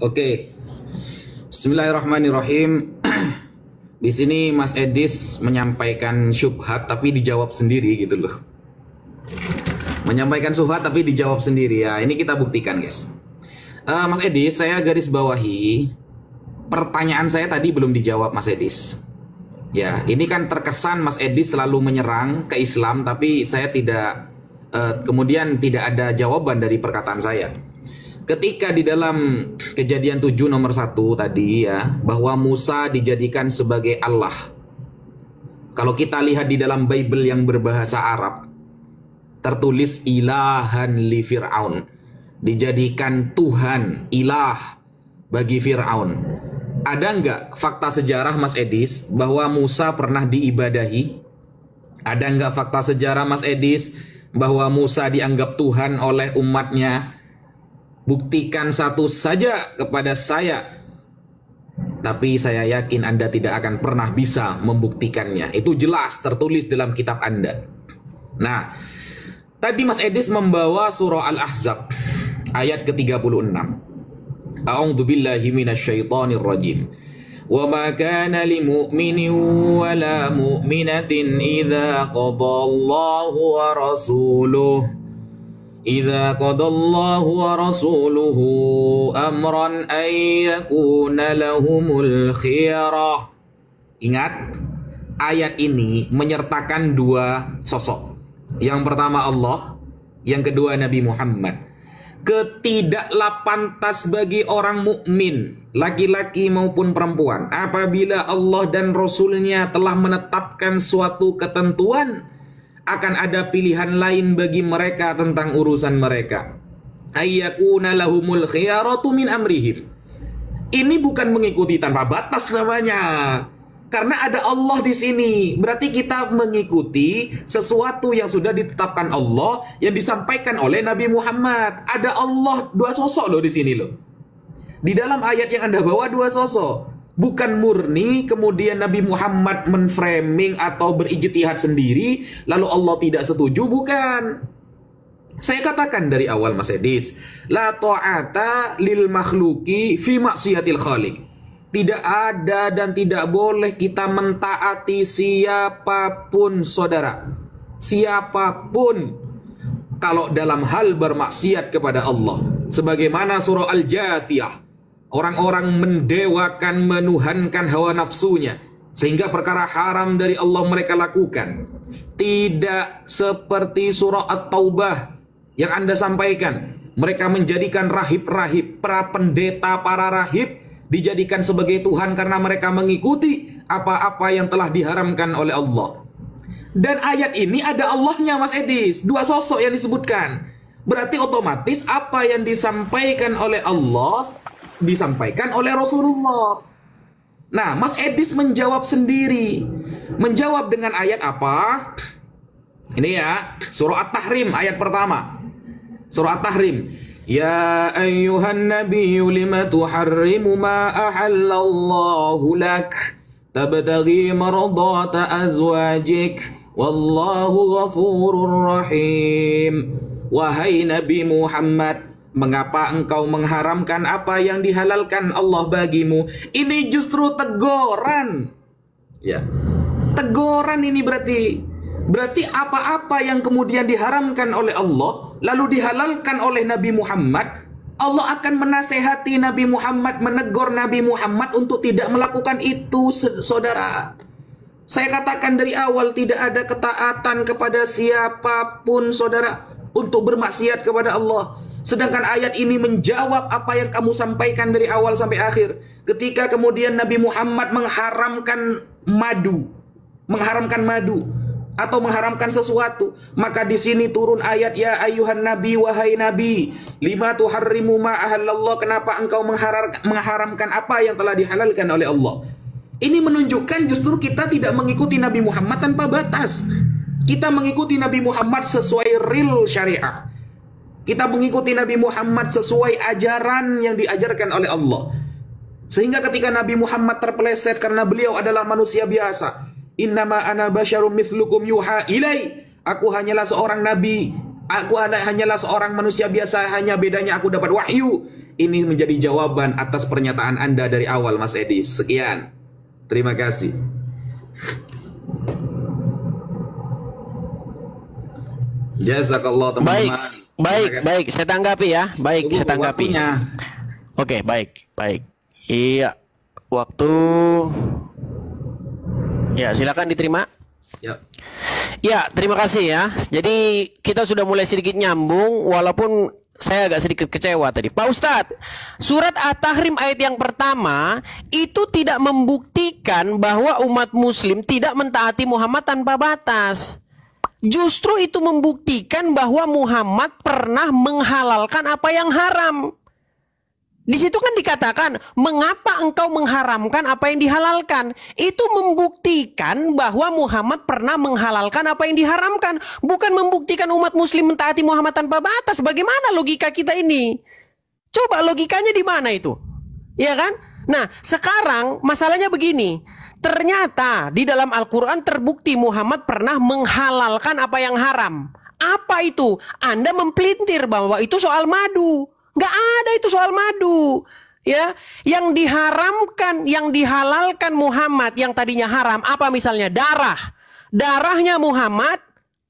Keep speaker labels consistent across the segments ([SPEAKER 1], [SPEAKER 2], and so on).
[SPEAKER 1] Oke. Okay. Bismillahirrahmanirrahim. Di sini Mas Edis menyampaikan syubhat tapi dijawab sendiri gitu loh. Menyampaikan syubhat tapi dijawab sendiri ya. Ini kita buktikan guys. Uh, Mas Edis, saya garis bawahi pertanyaan saya tadi belum dijawab Mas Edis. Ya, ini kan terkesan Mas Edis selalu menyerang ke Islam tapi saya tidak uh, kemudian tidak ada jawaban dari perkataan saya ketika di dalam kejadian 7 nomor 1 tadi ya bahwa Musa dijadikan sebagai Allah kalau kita lihat di dalam Bible yang berbahasa Arab tertulis ilahan li Fir'aun dijadikan Tuhan ilah bagi Fir'aun ada nggak fakta sejarah Mas Edis bahwa Musa pernah diibadahi ada nggak fakta sejarah Mas Edis bahwa Musa dianggap Tuhan oleh umatnya Buktikan satu saja kepada saya, tapi saya yakin Anda tidak akan pernah bisa membuktikannya. Itu jelas tertulis dalam kitab Anda. Nah, tadi Mas Edis membawa surah Al-Ahzab ayat ke-36. A'udzubillahi minasyaitonir rajim. kana كان لمؤمن ولا mu'minatin إذا قضى wa ورسوله إذا قضى الله ورسوله أمرا أن يكون لهم الخيرة Ingat, ayat ini menyertakan dua sosok. Yang pertama Allah, yang kedua Nabi Muhammad. Ketidaklah pantas bagi orang mukmin, laki-laki maupun perempuan, apabila Allah dan Rasulnya telah menetapkan suatu ketentuan, akan ada pilihan lain bagi mereka tentang urusan mereka. Ayyakuna lahumul khiyaratu min amrihim. Ini bukan mengikuti tanpa batas namanya. Karena ada Allah di sini, berarti kita mengikuti sesuatu yang sudah ditetapkan Allah yang disampaikan oleh Nabi Muhammad. Ada Allah dua sosok loh di sini loh. Di dalam ayat yang Anda bawa dua sosok bukan murni kemudian Nabi Muhammad menframing atau berijtihad sendiri lalu Allah tidak setuju bukan saya katakan dari awal Mas Edis la ta'ata lil makhluki fi maksiatil khaliq tidak ada dan tidak boleh kita mentaati siapapun saudara siapapun kalau dalam hal bermaksiat kepada Allah sebagaimana surah Al-Jathiyah Orang-orang mendewakan, menuhankan hawa nafsunya. Sehingga perkara haram dari Allah mereka lakukan. Tidak seperti surah At-Taubah yang Anda sampaikan. Mereka menjadikan rahib-rahib, para pendeta, para rahib dijadikan sebagai Tuhan karena mereka mengikuti apa-apa yang telah diharamkan oleh Allah. Dan ayat ini ada Allahnya Mas Edis, dua sosok yang disebutkan. Berarti otomatis apa yang disampaikan oleh Allah disampaikan oleh Rasulullah. Nah, Mas Edis menjawab sendiri. Menjawab dengan ayat apa? Ini ya, surah At-Tahrim ayat pertama. Surah At-Tahrim. Ya ayyuhan nabiyyu lima tuharrimu ma ahallallahu lak tabtaghi maradata azwajik wallahu ghafurur rahim. Wahai Nabi Muhammad, Mengapa engkau mengharamkan apa yang dihalalkan Allah bagimu? Ini justru tegoran. Ya. Teguran ini berarti berarti apa-apa yang kemudian diharamkan oleh Allah lalu dihalalkan oleh Nabi Muhammad, Allah akan menasehati Nabi Muhammad, menegur Nabi Muhammad untuk tidak melakukan itu, saudara. Saya katakan dari awal tidak ada ketaatan kepada siapapun saudara untuk bermaksiat kepada Allah. Sedangkan ayat ini menjawab apa yang kamu sampaikan dari awal sampai akhir. Ketika kemudian Nabi Muhammad mengharamkan madu, mengharamkan madu atau mengharamkan sesuatu, maka di sini turun ayat ya ayuhan nabi wahai nabi, lima tuharrimu ma ahallallah, kenapa engkau mengharamkan apa yang telah dihalalkan oleh Allah? Ini menunjukkan justru kita tidak mengikuti Nabi Muhammad tanpa batas. Kita mengikuti Nabi Muhammad sesuai real syariah kita mengikuti Nabi Muhammad sesuai ajaran yang diajarkan oleh Allah. Sehingga ketika Nabi Muhammad terpeleset karena beliau adalah manusia biasa. Innama ana basyarum mithlukum yuha ilai. Aku hanyalah seorang nabi. Aku hanyalah seorang manusia biasa, hanya bedanya aku dapat wahyu. Ini menjadi jawaban atas pernyataan Anda dari awal, Mas Edi. Sekian. Terima kasih.
[SPEAKER 2] Jazakallah teman-teman. Baik, baik, saya tanggapi ya. Baik, Tunggu saya tanggapi. Waktunya. Oke, baik, baik. Iya, waktu Ya, silakan diterima. Ya. Ya, terima kasih ya. Jadi kita sudah mulai sedikit nyambung walaupun saya agak sedikit kecewa tadi. Pak Ustadz, surat At-Tahrim ayat yang pertama itu tidak membuktikan bahwa umat muslim tidak mentaati Muhammad tanpa batas justru itu membuktikan bahwa Muhammad pernah menghalalkan apa yang haram. Di situ kan dikatakan, mengapa engkau mengharamkan apa yang dihalalkan? Itu membuktikan bahwa Muhammad pernah menghalalkan apa yang diharamkan, bukan membuktikan umat muslim mentaati Muhammad tanpa batas. Bagaimana logika kita ini? Coba logikanya di mana itu? Ya kan? Nah, sekarang masalahnya begini. Ternyata di dalam Al-Quran terbukti Muhammad pernah menghalalkan apa yang haram. Apa itu? Anda mempelintir bahwa itu soal madu. Nggak ada itu soal madu. Ya, yang diharamkan, yang dihalalkan Muhammad yang tadinya haram, apa misalnya darah. Darahnya Muhammad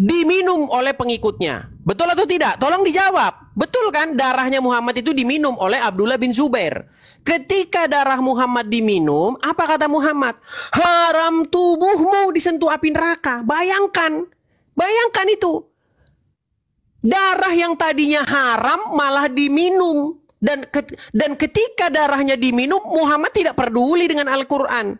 [SPEAKER 2] diminum oleh pengikutnya. Betul atau tidak? Tolong dijawab. Betul kan darahnya Muhammad itu diminum oleh Abdullah bin Zubair. Ketika darah Muhammad diminum, apa kata Muhammad? Haram tubuhmu disentuh api neraka. Bayangkan. Bayangkan itu. Darah yang tadinya haram malah diminum. Dan, ke, dan ketika darahnya diminum, Muhammad tidak peduli dengan Al-Quran.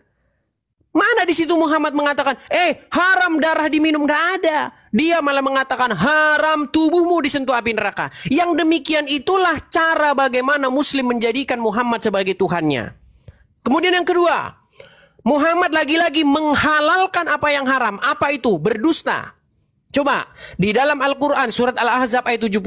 [SPEAKER 2] Mana di situ Muhammad mengatakan, eh haram darah diminum? Gak ada. Dia malah mengatakan haram tubuhmu disentuh api neraka. Yang demikian itulah cara bagaimana muslim menjadikan Muhammad sebagai Tuhannya. Kemudian yang kedua, Muhammad lagi-lagi menghalalkan apa yang haram. Apa itu? Berdusta. Coba di dalam Al-Qur'an surat Al-Ahzab ayat 70.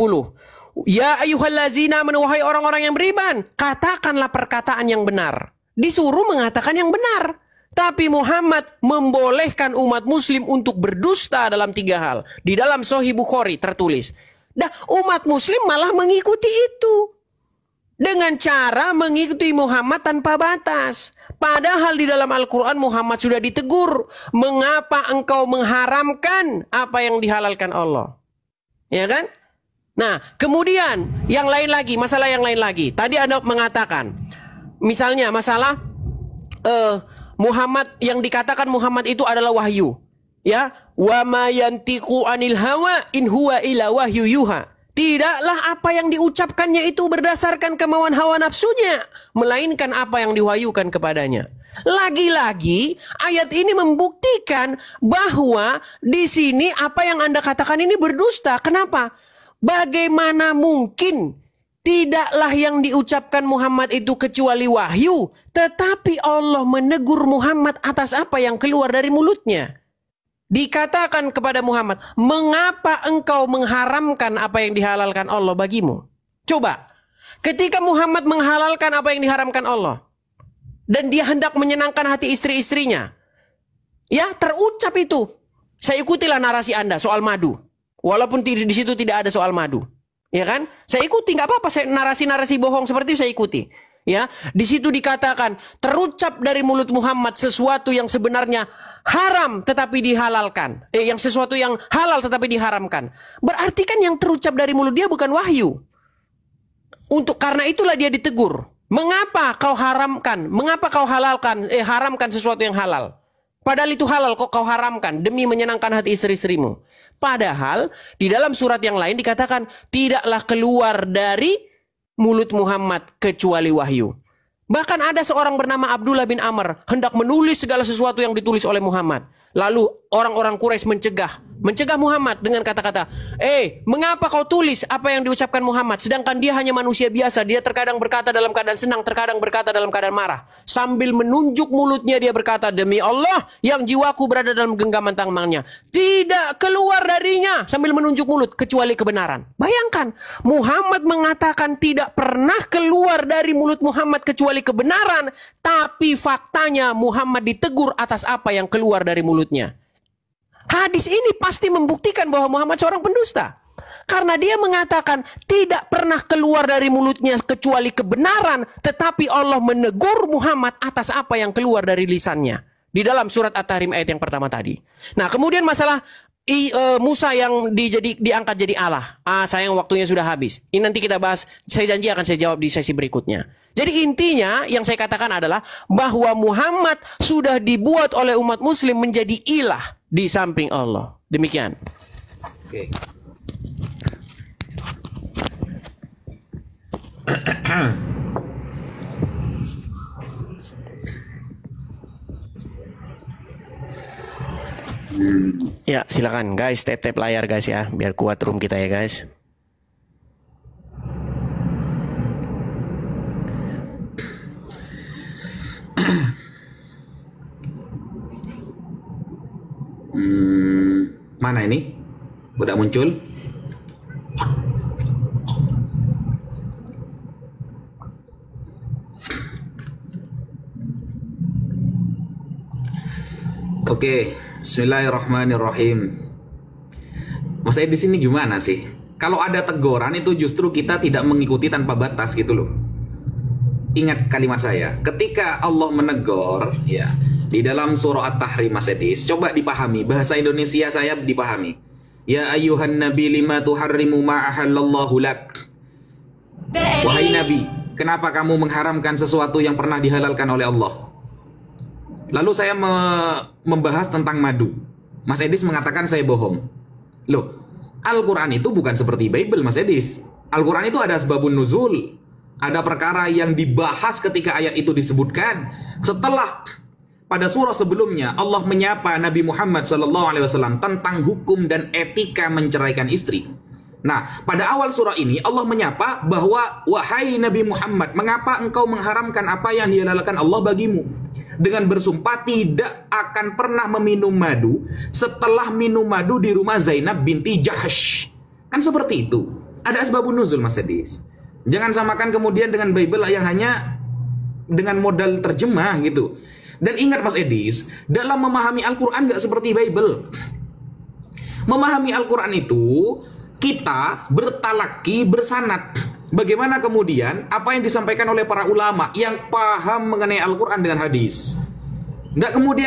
[SPEAKER 2] Ya ayuhallazina menuhai orang-orang yang beriman, katakanlah perkataan yang benar. Disuruh mengatakan yang benar. Tapi Muhammad membolehkan umat muslim untuk berdusta dalam tiga hal. Di dalam Sahih Bukhari tertulis. Dah umat muslim malah mengikuti itu. Dengan cara mengikuti Muhammad tanpa batas. Padahal di dalam Al-Quran Muhammad sudah ditegur. Mengapa engkau mengharamkan apa yang dihalalkan Allah? Ya kan? Nah, kemudian yang lain lagi, masalah yang lain lagi. Tadi Anda mengatakan, misalnya masalah uh, Muhammad yang dikatakan Muhammad itu adalah wahyu. Ya, wa ma anil hawa in huwa ila wahyu yuha. Tidaklah apa yang diucapkannya itu berdasarkan kemauan hawa nafsunya, melainkan apa yang diwahyukan kepadanya. Lagi-lagi ayat ini membuktikan bahwa di sini apa yang Anda katakan ini berdusta. Kenapa? Bagaimana mungkin Tidaklah yang diucapkan Muhammad itu kecuali wahyu, tetapi Allah menegur Muhammad atas apa yang keluar dari mulutnya. Dikatakan kepada Muhammad, "Mengapa engkau mengharamkan apa yang dihalalkan Allah bagimu?" Coba, ketika Muhammad menghalalkan apa yang diharamkan Allah dan dia hendak menyenangkan hati istri-istrinya, ya terucap itu. Saya ikutilah narasi Anda soal madu. Walaupun di situ tidak ada soal madu. Ya kan? Saya ikuti, nggak apa-apa. Saya narasi-narasi bohong seperti itu saya ikuti. Ya, di situ dikatakan terucap dari mulut Muhammad sesuatu yang sebenarnya haram tetapi dihalalkan. Eh, yang sesuatu yang halal tetapi diharamkan. Berarti kan yang terucap dari mulut dia bukan wahyu. Untuk karena itulah dia ditegur. Mengapa kau haramkan? Mengapa kau halalkan? Eh, haramkan sesuatu yang halal? Padahal itu halal kok kau haramkan demi menyenangkan hati istri-istrimu. Padahal di dalam surat yang lain dikatakan tidaklah keluar dari mulut Muhammad kecuali wahyu. Bahkan ada seorang bernama Abdullah bin Amr hendak menulis segala sesuatu yang ditulis oleh Muhammad. Lalu orang-orang Quraisy mencegah, mencegah Muhammad dengan kata-kata, "Eh, mengapa kau tulis apa yang diucapkan Muhammad sedangkan dia hanya manusia biasa, dia terkadang berkata dalam keadaan senang, terkadang berkata dalam keadaan marah." Sambil menunjuk mulutnya dia berkata, "Demi Allah yang jiwaku berada dalam genggaman tangannya, tidak keluar darinya." Sambil menunjuk mulut kecuali kebenaran. Bayangkan, Muhammad mengatakan tidak pernah keluar dari mulut Muhammad kecuali kebenaran, tapi faktanya Muhammad ditegur atas apa yang keluar dari mulut mulutnya. Hadis ini pasti membuktikan bahwa Muhammad seorang pendusta. Karena dia mengatakan tidak pernah keluar dari mulutnya kecuali kebenaran. Tetapi Allah menegur Muhammad atas apa yang keluar dari lisannya. Di dalam surat At-Tahrim ayat yang pertama tadi. Nah kemudian masalah I, uh, Musa yang dijadi, diangkat jadi Allah. Ah sayang waktunya sudah habis. Ini nanti kita bahas. Saya janji akan saya jawab di sesi berikutnya. Jadi intinya yang saya katakan adalah bahwa Muhammad sudah dibuat oleh umat muslim menjadi ilah di samping Allah. Demikian. Oke. Ya, silakan guys, tap-tap layar guys ya, biar kuat room kita ya guys.
[SPEAKER 1] Mana ini? Udah muncul? Oke, okay. Bismillahirrahmanirrahim. Mas di sini gimana sih? Kalau ada teguran itu justru kita tidak mengikuti tanpa batas gitu loh. Ingat kalimat saya, ketika Allah menegur, ya, di dalam surah At-Tahrim Mas Edis. Coba dipahami, bahasa Indonesia saya dipahami. Ya ayuhan nabi lima tuharrimu ma'ahallallahu lak. Wahai nabi, kenapa kamu mengharamkan sesuatu yang pernah dihalalkan oleh Allah? Lalu saya me membahas tentang madu. Mas Edis mengatakan saya bohong. Loh, Al-Quran itu bukan seperti Bible, Mas Edis. Al-Quran itu ada sebabun nuzul. Ada perkara yang dibahas ketika ayat itu disebutkan. Setelah pada surah sebelumnya Allah menyapa Nabi Muhammad sallallahu alaihi wasallam tentang hukum dan etika menceraikan istri. Nah, pada awal surah ini Allah menyapa bahwa wahai Nabi Muhammad, mengapa engkau mengharamkan apa yang dihalalkan Allah bagimu? Dengan bersumpah tidak akan pernah meminum madu setelah minum madu di rumah Zainab binti Jahsh. Kan seperti itu. Ada asbabun nuzul Mas Edis. Jangan samakan kemudian dengan Bible yang hanya dengan modal terjemah gitu. Dan ingat Mas Edis, dalam memahami Al-Quran gak seperti Bible. Memahami Al-Quran itu, kita bertalaki bersanat. Bagaimana kemudian apa yang disampaikan oleh para ulama yang paham mengenai Al-Quran dengan hadis. Nggak kemudian